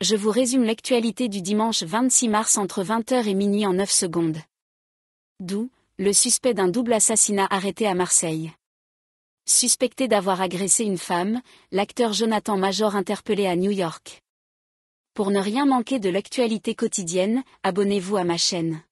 je vous résume l'actualité du dimanche 26 mars entre 20h et minuit en 9 secondes. D'où, le suspect d'un double assassinat arrêté à Marseille. Suspecté d'avoir agressé une femme, l'acteur Jonathan Major interpellé à New York. Pour ne rien manquer de l'actualité quotidienne, abonnez-vous à ma chaîne.